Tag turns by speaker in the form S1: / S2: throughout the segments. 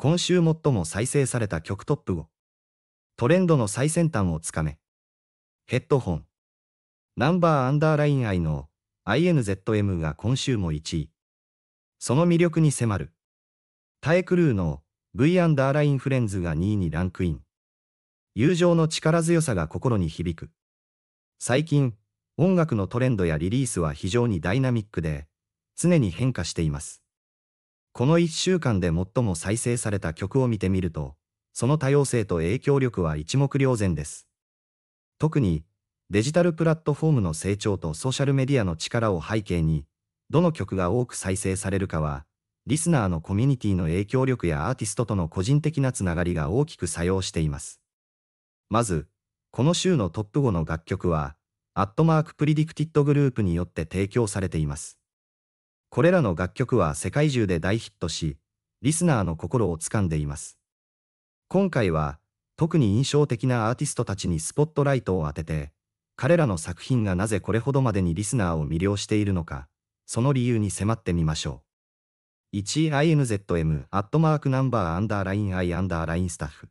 S1: 今週最も再生された曲トップを。トレンドの最先端をつかめ。ヘッドホン。ナンバーアンダーライン愛の INZM が今週も1位。その魅力に迫る。タエクルーの V アンダーラインフレンズが2位にランクイン。友情の力強さが心に響く。最近、音楽のトレンドやリリースは非常にダイナミックで、常に変化しています。この1週間で最も再生された曲を見てみると、その多様性と影響力は一目瞭然です。特に、デジタルプラットフォームの成長とソーシャルメディアの力を背景に、どの曲が多く再生されるかは、リスナーのコミュニティの影響力やアーティストとの個人的なつながりが大きく作用しています。まず、この週のトップ5の楽曲は、アットマークプリディクティッドグループによって提供されています。これらの楽曲は世界中で大ヒットし、リスナーの心を掴んでいます。今回は、特に印象的なアーティストたちにスポットライトを当てて、彼らの作品がなぜこれほどまでにリスナーを魅了しているのか、その理由に迫ってみましょう。1INZM アットマークナンバーアンダーライン I アンダーラインスタッフ。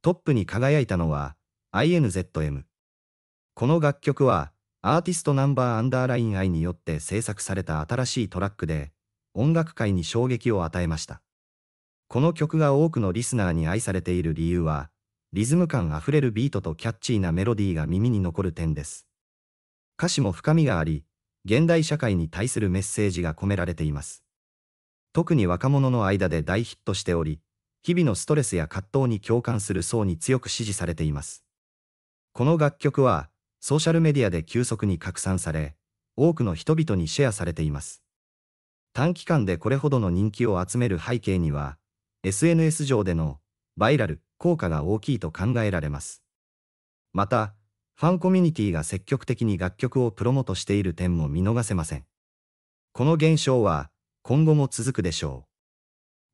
S1: トップに輝いたのは INZM。この楽曲はアーティストナンバーアンダーライン愛によって制作された新しいトラックで、音楽界に衝撃を与えました。この曲が多くのリスナーに愛されている理由は、リズム感あふれるビートとキャッチーなメロディーが耳に残る点です。歌詞も深みがあり、現代社会に対するメッセージが込められています。特に若者の間で大ヒットしており、日々のストレスや葛藤に共感する層に強く支持されています。この楽曲は、ソーシャルメディアで急速に拡散され、多くの人々にシェアされています。短期間でこれほどの人気を集める背景には、SNS 上でのバイラル効果が大きいと考えられます。また、ファンコミュニティが積極的に楽曲をプロモートしている点も見逃せません。この現象は今後も続くでしょ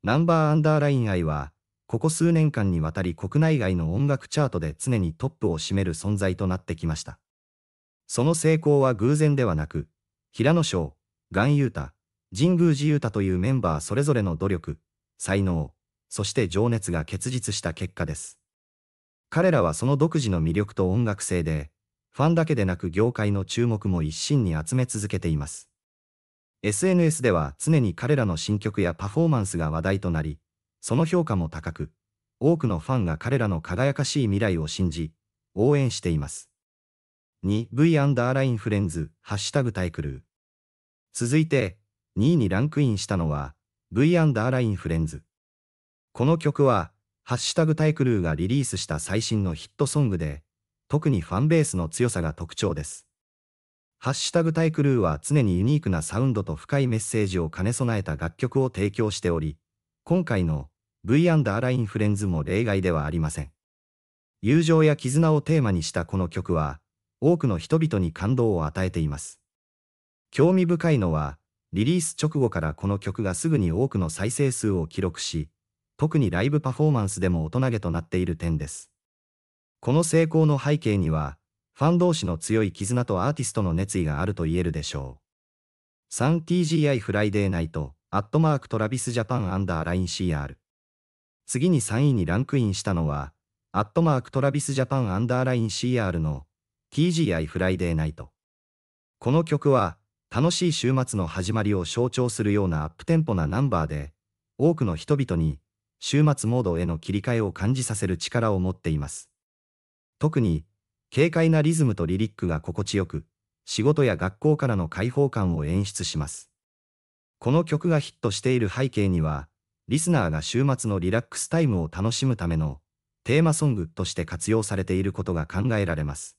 S1: う。ナンバーアンダーライン愛はここ数年間にわたり国内外の音楽チャートで常にトップを占める存在となってきました。その成功は偶然ではなく、平野翔、岩優太、神宮寺優太というメンバーそれぞれの努力、才能、そして情熱が結実した結果です。彼らはその独自の魅力と音楽性で、ファンだけでなく業界の注目も一身に集め続けています。SNS では常に彼らの新曲やパフォーマンスが話題となり、その評価も高く、多くのファンが彼らの輝かしい未来を信じ、応援しています。2V アンダーラインフレンズ、ハッシュタグタイクルー。続いて、2位にランクインしたのは、V アンダーラインフレンズ。この曲は、ハッシュタグタイクルーがリリースした最新のヒットソングで、特にファンベースの強さが特徴です。ハッシュタグタイクルーは常にユニークなサウンドと深いメッセージを兼ね備えた楽曲を提供しており、今回の V アンダーラインフレンズも例外ではありません。友情や絆をテーマにしたこの曲は、多くの人々に感動を与えています。興味深いのは、リリース直後からこの曲がすぐに多くの再生数を記録し、特にライブパフォーマンスでも大人げとなっている点です。この成功の背景には、ファン同士の強い絆とアーティストの熱意があると言えるでしょう。3TGI フライデーナイトアットマークトラビスジャパンアンダーライン CR。次に3位にランクインしたのは、アットマークトラビスジャパンアンダーライン CR の TGI フライデーナイト。この曲は、楽しい週末の始まりを象徴するようなアップテンポなナンバーで、多くの人々に、週末モードへの切り替えを感じさせる力を持っています。特に、軽快なリズムとリリックが心地よく、仕事や学校からの解放感を演出します。この曲がヒットしている背景には、リスナーが週末のリラックスタイムを楽しむためのテーマソングとして活用されていることが考えられます。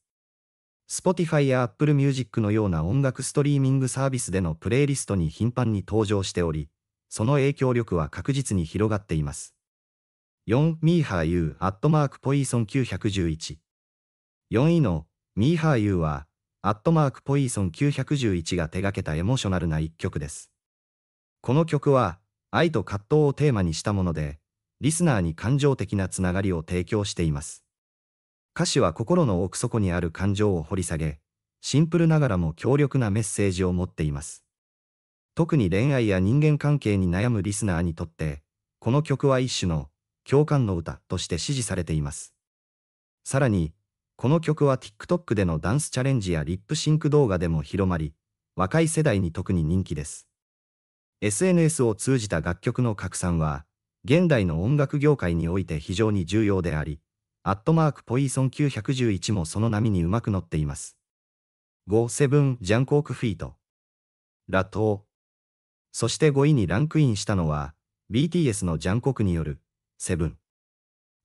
S1: Spotify や Apple Music のような音楽ストリーミングサービスでのプレイリストに頻繁に登場しており、その影響力は確実に広がっています。4ミーハーユーアットマークポイソン911 4位のミーハーユーはアットマークポイソン911が手掛けたエモーショナルな一曲です。この曲は愛と葛藤をテーマにしたもので、リスナーに感情的なつながりを提供しています。歌詞は心の奥底にある感情を掘り下げ、シンプルながらも強力なメッセージを持っています。特に恋愛や人間関係に悩むリスナーにとって、この曲は一種の共感の歌として支持されています。さらに、この曲は TikTok でのダンスチャレンジやリップシンク動画でも広まり、若い世代に特に人気です。SNS を通じた楽曲の拡散は、現代の音楽業界において非常に重要であり、アットマークポイソン911もその波にうまく乗っています。5-7ジャンコークフィート。ラトー。そして5位にランクインしたのは、BTS のジャンコクによる、セブン。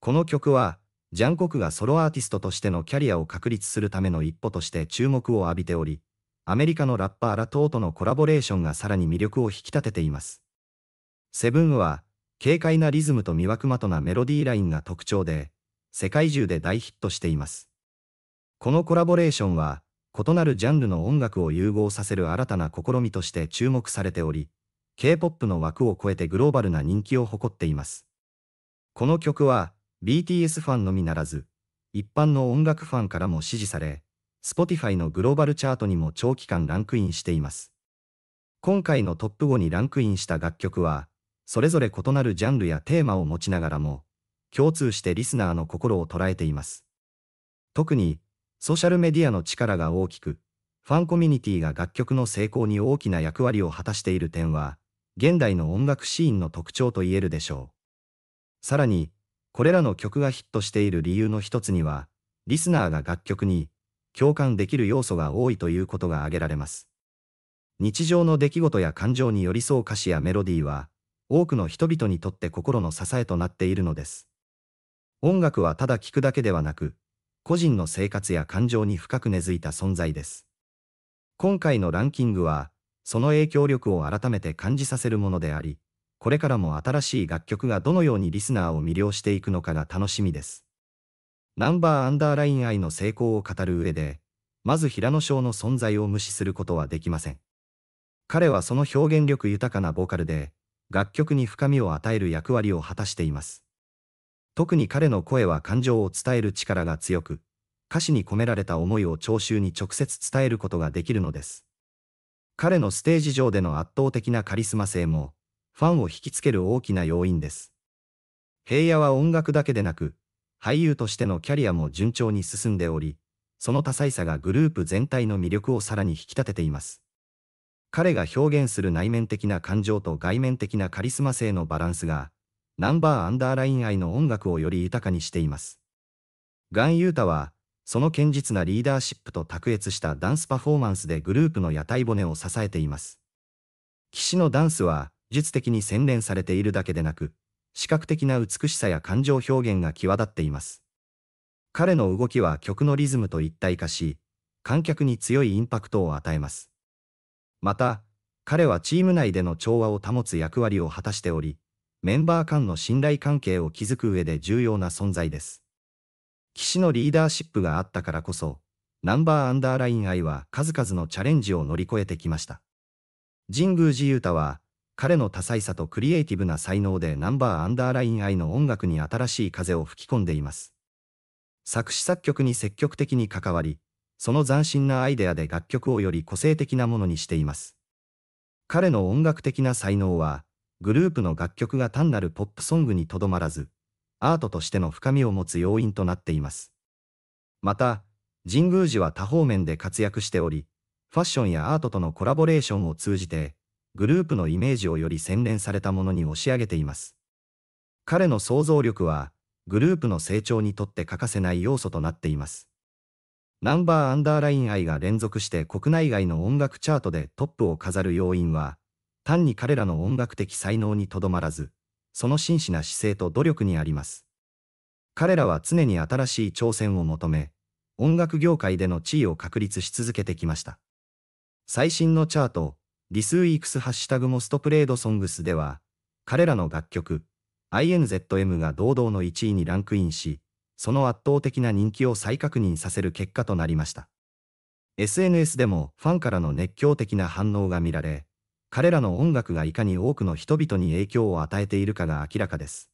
S1: この曲は、ジャンコクがソロアーティストとしてのキャリアを確立するための一歩として注目を浴びており、アメリカのラッパーら等とのコラボレーションがさらに魅力を引き立てています。セブンは、軽快なリズムと魅惑まとなメロディーラインが特徴で、世界中で大ヒットしています。このコラボレーションは、異なるジャンルの音楽を融合させる新たな試みとして注目されており、K-POP の枠を超えてグローバルな人気を誇っています。この曲は、BTS ファンのみならず、一般の音楽ファンからも支持され、Spotify のグローバルチャートにも長期間ランクインしています。今回のトップ5にランクインした楽曲は、それぞれ異なるジャンルやテーマを持ちながらも、共通してリスナーの心を捉えています。特に、ソーシャルメディアの力が大きく、ファンコミュニティが楽曲の成功に大きな役割を果たしている点は、現代の音楽シーンの特徴と言えるでしょう。さらに、これらの曲がヒットしている理由の一つには、リスナーが楽曲に共感できる要素が多いということが挙げられます。日常の出来事や感情に寄り添う歌詞やメロディーは、多くの人々にとって心の支えとなっているのです。音楽はただ聴くだけではなく、個人の生活や感情に深く根付いた存在です。今回のランキングは、その影響力を改めて感じさせるものであり、これからも新しい楽曲がどのようにリスナーを魅了していくのかが楽しみです。ナンバーアンダーライン愛の成功を語る上で、まず平野翔の存在を無視することはできません。彼はその表現力豊かなボーカルで、楽曲に深みを与える役割を果たしています。特に彼の声は感情を伝える力が強く、歌詞に込められた思いを聴衆に直接伝えることができるのです。彼のステージ上での圧倒的なカリスマ性も、ファンを引きつける大きな要因です。平野は音楽だけでなく、俳優としてのキャリアも順調に進んでおり、その多彩さがグループ全体の魅力をさらに引き立てています。彼が表現する内面的な感情と外面的なカリスマ性のバランスが、ナンバーアンダーライン愛の音楽をより豊かにしています。ガン・ユータは、その堅実なリーダーシップと卓越したダンスパフォーマンスでグループの屋台骨を支えています。騎士のダンスは、術的に洗練されているだけでなく、視覚的な美しさや感情表現が際立っています。彼の動きは曲のリズムと一体化し、観客に強いインパクトを与えます。また、彼はチーム内での調和を保つ役割を果たしており、メンバー間の信頼関係を築く上で重要な存在です。騎士のリーダーシップがあったからこそ、ナンバーアンダーライン愛は数々のチャレンジを乗り越えてきました。神宮寺勇太は、彼の多彩さとクリエイティブな才能でナンバーアンダーライン愛の音楽に新しい風を吹き込んでいます。作詞作曲に積極的に関わり、その斬新なアイデアで楽曲をより個性的なものにしています。彼の音楽的な才能は、グループの楽曲が単なるポップソングにとどまらず、アートとしての深みを持つ要因となっています。また、神宮寺は多方面で活躍しており、ファッションやアートとのコラボレーションを通じて、グループのイメージをより洗練されたものに押し上げています。彼の想像力は、グループの成長にとって欠かせない要素となっています。ナンバーアンダーライン愛が連続して国内外の音楽チャートでトップを飾る要因は、単に彼らの音楽的才能にとどまらず、その真摯な姿勢と努力にあります。彼らは常に新しい挑戦を求め、音楽業界での地位を確立し続けてきました。最新のチャート、リスーイクスハッシュタグモストプレードソングスでは、彼らの楽曲、INZM が堂々の1位にランクインし、その圧倒的な人気を再確認させる結果となりました。SNS でもファンからの熱狂的な反応が見られ、彼らの音楽がいかに多くの人々に影響を与えているかが明らかです。